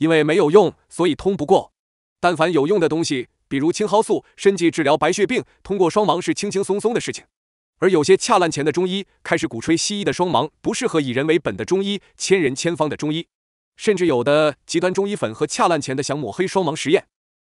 因为没有用，所以通不过。但凡有用的东西，比如青蒿素、砷剂治疗白血病，通过双盲是轻轻松松的事情。而有些恰烂钱的中医开始鼓吹西医的双盲，不适合以人为本的中医、千人千方的中医，甚至有的极端中医粉和恰烂钱的想抹黑双盲实验。